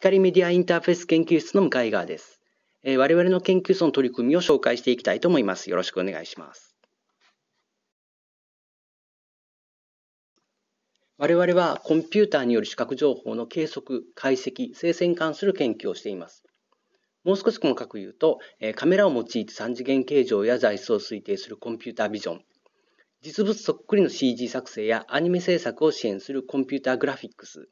光メディアインターフェース研究室の向井川です。えー、我々の研究所の取り組みを紹介していきたいと思います。よろしくお願いします。我々はコンピューターによる視覚情報の計測、解析、生成に関する研究をしています。もう少し細かく言うと、カメラを用いて3次元形状や材質を推定するコンピュータービジョン、実物そっくりの CG 作成やアニメ制作を支援するコンピュータグラフィックス、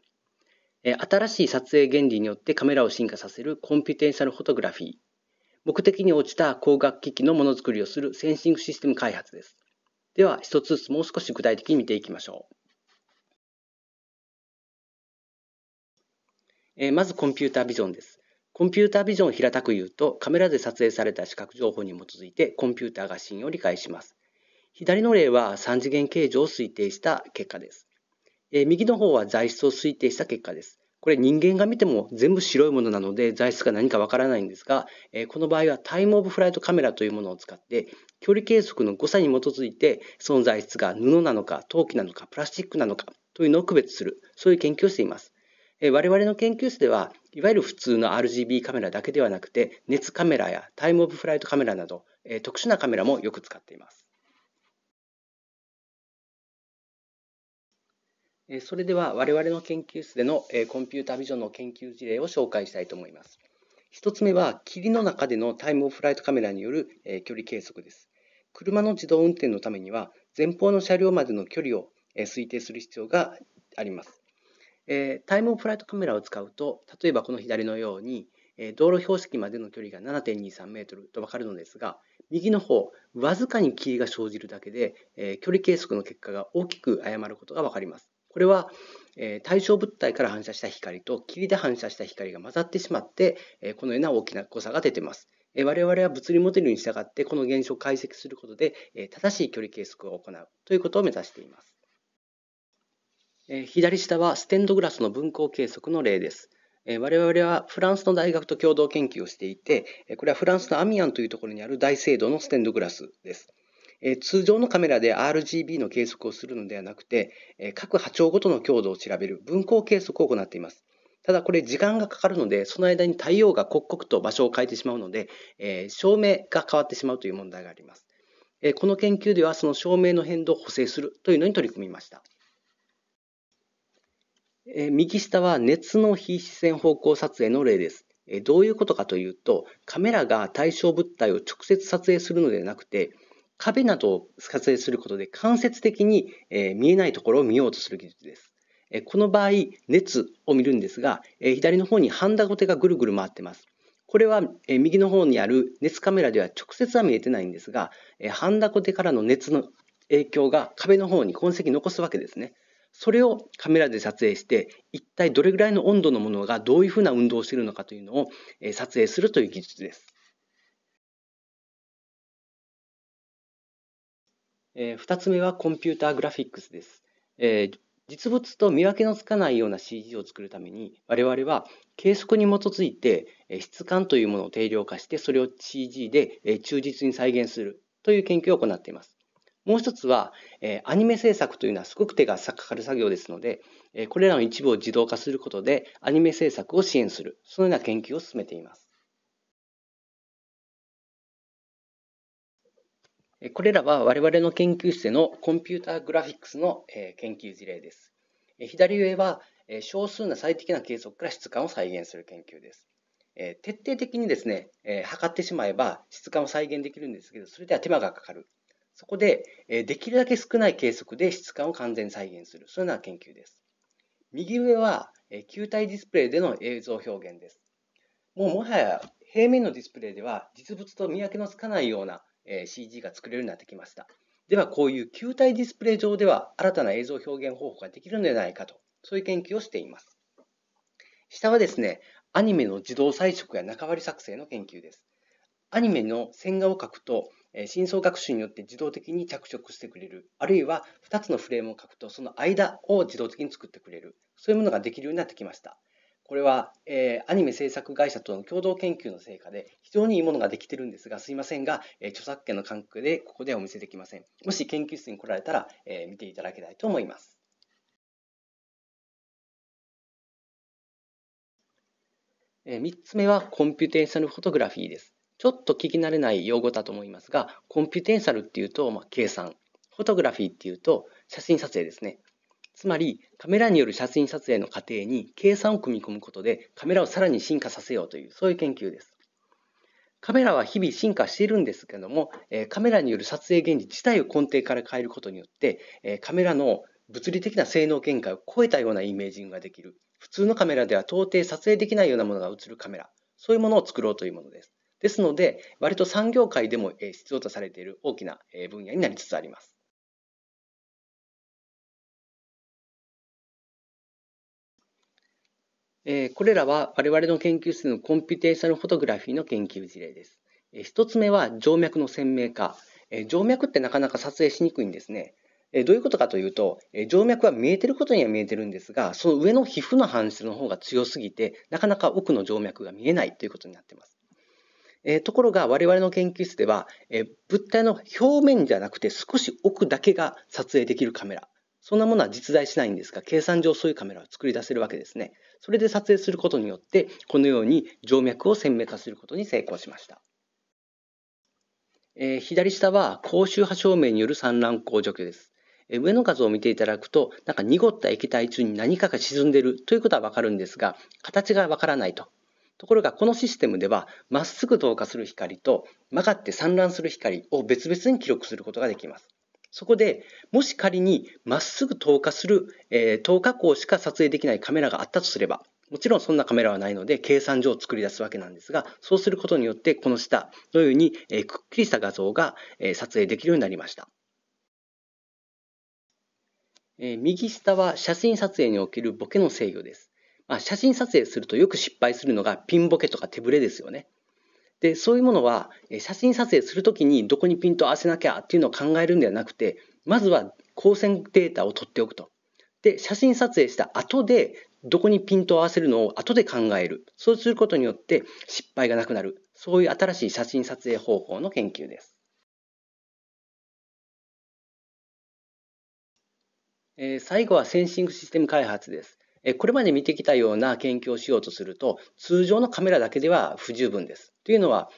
新しい撮影原理によってカメラを進化させるコンピュテンシャルフォトグラフィー。目的に応じた光学機器のものづくりをするセンシングシステム開発です。では、一つずつもう少し具体的に見ていきましょう。えまずコンピュータービジョンです。コンピュータービジョンを平たく言うと、カメラで撮影された視覚情報に基づいてコンピューターがシーンを理解します。左の例は3次元形状を推定した結果です。えー、右の方は材質を推定した結果です。これ人間が見ても全部白いものなので材質が何かわからないんですが、えー、この場合はタイムオブフライトカメラというものを使って距離計測の誤差に基づいてその材質が布なのか陶器なのかプラスチックなのかというのを区別するそういう研究をしています。えー、我々の研究室ではいわゆる普通の RGB カメラだけではなくて熱カメラやタイムオブフライトカメラなど、えー、特殊なカメラもよく使っています。それでは我々の研究室でのコンピュータビジョンの研究事例を紹介したいと思います。1つ目は霧の中でのタイムオフライトカメラによる距離計測です。車の自動運転のためには前方の車両までの距離を推定する必要があります。タイムオフライトカメラを使うと例えばこの左のように道路標識までの距離が7.23メートルとわかるのですが右の方わずかに霧が生じるだけで距離計測の結果が大きく誤ることが分かります。これは、え対象物体から反射した光と霧で反射した光が混ざってしまって、えこのような大きな誤差が出てます。え我々は物理モデルに従ってこの現象を解析することで、え正しい距離計測を行うということを目指しています。え左下はステンドグラスの分光計測の例です。我々はフランスの大学と共同研究をしていて、これはフランスのアミアンというところにある大聖堂のステンドグラスです。え通常のカメラで RGB の計測をするのではなくて、え各波長ごとの強度を調べる分光計測を行っています。ただこれ時間がかかるので、その間に太陽が刻々と場所を変えてしまうので、え照明が変わってしまうという問題があります。えこの研究ではその照明の変動を補正するというのに取り組みました。え右下は熱の非視線方向撮影の例です。どういうことかというと、カメラが対象物体を直接撮影するのではなくて、壁などを撮影することで間接的に、え見えないところを見ようとする技術です。えこの場合、熱を見るんですが、え左の方にハンダゴテがぐるぐる回ってます。これは、え右の方にある熱カメラでは直接は見えてないんですが、えハンダゴテからの熱の影響が壁の方に痕跡残すわけですね。それをカメラで撮影して、一体どれぐらいの温度のものがどういうふうな運動をしているのかというのを撮影するという技術です。えー、2つ目はコンピューターグラフィックスです。えー、実物と見分けのつかないような CG を作るために我々は計測に基づいて質感というものを定量化してそれを CG で忠実に再現するという研究を行っています。もう一つはアニメ制作というのはすごく手がかかる作業ですのでこれらの一部を自動化することでアニメ制作を支援するそのような研究を進めています。これらは我々の研究室でのコンピュータグラフィックスの研究事例です。左上は少数な最適な計測から質感を再現する研究です。徹底的にですね、測ってしまえば質感を再現できるんですけど、それでは手間がかかる。そこで、できるだけ少ない計測で質感を完全再現する。そういうのは研究です。右上は球体ディスプレイでの映像表現です。もうもはや平面のディスプレイでは実物と見分けのつかないような CG が作れるようになってきました。では、こういう球体ディスプレイ上では新たな映像表現方法ができるのではないかと、そういう研究をしています。下はですね、アニメの自動彩色や中割り作成の研究です。アニメの線画を描くと、深層学習によって自動的に着色してくれる、あるいは2つのフレームを描くと、その間を自動的に作ってくれる、そういうものができるようになってきました。これは、えー、アニメ制作会社との共同研究の成果で非常にいいものができてるんですがすいませんが、えー、著作権の関係でここではお見せできませんもし研究室に来られたら、えー、見ていただきたいと思いますえ3つ目はコンピューテーショナルフォトグラフィーです。ちょっと聞き慣れない用語だと思いますが、コンピューテーショナルっていうと、まあ、計算、フォトグラフィーっていうと写真撮影ですね。つまり、カメラによる写真撮影の過程に計算を組み込むことで、カメラをさらに進化させようという、そういう研究です。カメラは日々進化しているんですけども、カメラによる撮影原理自体を根底から変えることによって、カメラの物理的な性能限界を超えたようなイメージングができる。普通のカメラでは到底撮影できないようなものが映るカメラ。そういうものを作ろうというものです。ですので、割と産業界でも必要とされている大きな分野になりつつあります。えこれらは我々の研究室のコンピュテーショナルフォトグラフィーの研究事例です。え1つ目は静脈の鮮明化、え静脈ってなかなか撮影しにくいんですね。どういうことかというと、静脈は見えてることには見えてるんですが、その上の皮膚の反射の方が強すぎて、なかなか奥の静脈が見えないということになっています。えところが我々の研究室では、え物体の表面じゃなくて少し奥だけが撮影できるカメラそんなものは実在しないんですが計算上そういうカメラを作り出せるわけですねそれで撮影することによって、このように静脈を鮮明化することに成功しました。えー、左下は高周波照明による産卵口除去です。え上の画像を見ていただくと、なんか濁った液体中に何かが沈んでいるということはわかるんですが、形がわからないと。ところが、このシステムでは、まっすぐ透過する光と曲がって散乱する光を別々に記録することができます。そこで、もし仮にまっすぐ透過する、えー、透過光しか撮影できないカメラがあったとすれば、もちろんそんなカメラはないので、計算上を作り出すわけなんですが、そうすることによって、この下のように、えー、くっきりした画像が、えー、撮影できるようになりました。え右下は写真撮影におけるボケの制御です。まあ、写真撮影するとよく失敗するのがピンボケとか手ぶれですよね。で、そういうものは、写真撮影するときにどこにピント合わせなきゃっていうのを考えるんではなくて、まずは光線データを取っておくと。で、写真撮影した後で、どこにピントを合わせるのを後で考える。そうすることによって失敗がなくなる。そういう新しい写真撮影方法の研究です。えー、最後はセンシングシステム開発です。これまで見てきたような研究をしようとすると、通常のカメラだけでは不十分です。というのは、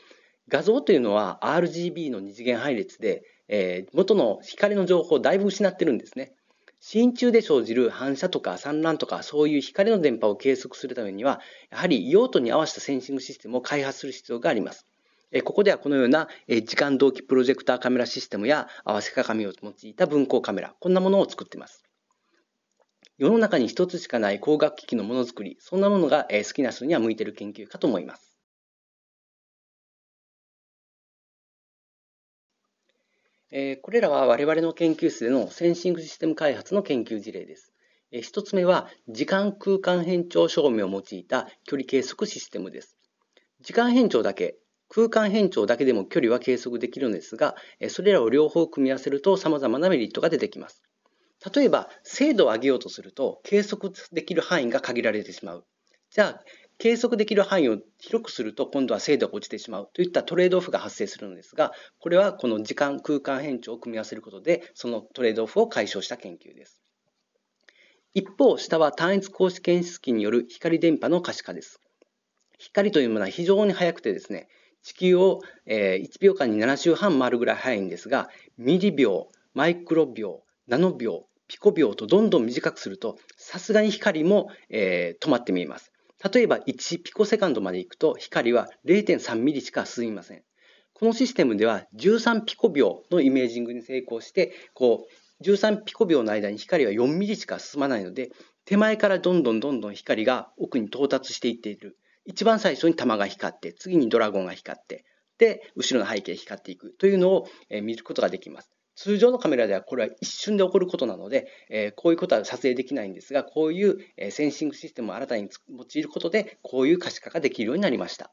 画像というのは RGB の二次元配列で、えー、元の光の情報をだいぶ失ってるんですね。真鍮で生じる反射とか散乱とかそういう光の電波を計測するためには、やはり用途に合わせたセンシングシステムを開発する必要があります。ここではこのような時間同期プロジェクターカメラシステムや合わせ鏡を用いた分光カメラ、こんなものを作っています。世の中に一つしかない光学機器のものづくり、そんなものが好きな人には向いている研究かと思います。えこれらは我々の研究室でのセンシングシステム開発の研究事例です。え1つ目は、時間空間変調証明を用いた距離計測システムです。時間変調だけ、空間変調だけでも距離は計測できるのですが、それらを両方組み合わせると様々なメリットが出てきます。例えば、精度を上げようとすると、計測できる範囲が限られてしまう。じゃあ、計測できる範囲を広くすると、今度は精度が落ちてしまうといったトレードオフが発生するのですが、これはこの時間、空間変調を組み合わせることで、そのトレードオフを解消した研究です。一方、下は単一光子検出器による光電波の可視化です。光というものは非常に速くてですね、地球を1秒間に7周半回るぐらい速いんですが、ミリ秒、マイクロ秒、ナノ秒、ピコ秒とどんどん短くすると、さすがに光も、えー、止まって見えます。例えば1ピコセカンドまで行くと光は0.3ミリしか進みません。このシステムでは13ピコ秒のイメージングに成功して、こう、13ピコ秒の間に光は4ミリしか進まないので、手前からどんどんどんどん光が奥に到達していっている。一番最初に玉が光って、次にドラゴンが光って、で、後ろの背景が光っていくというのを見ることができます。通常のカメラではこれは一瞬で起こることなので、えこういうことは撮影できないんですが、こういう、えセンシングシステムを新たに用いることで、こういう可視化ができるようになりました。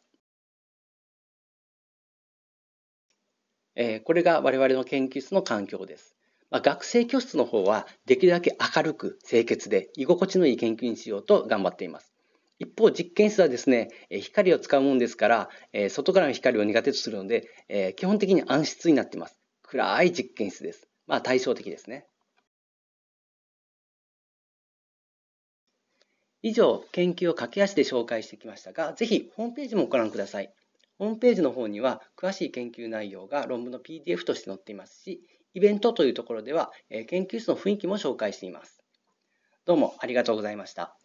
えこれが我々の研究室の環境です。ま学生教室の方はできるだけ明るく清潔で居心地のいい研究にしようと頑張っています。一方、実験室はですね、光を使うもんですから、外からの光を苦手とするので、基本的に暗室になっています。暗い実験室です。まあ対照的ですね。以上、研究を駆け足で紹介してきましたが、ぜひホームページもご覧ください。ホームページの方には詳しい研究内容が論文の PDF として載っていますし、イベントというところでは研究室の雰囲気も紹介しています。どうもありがとうございました。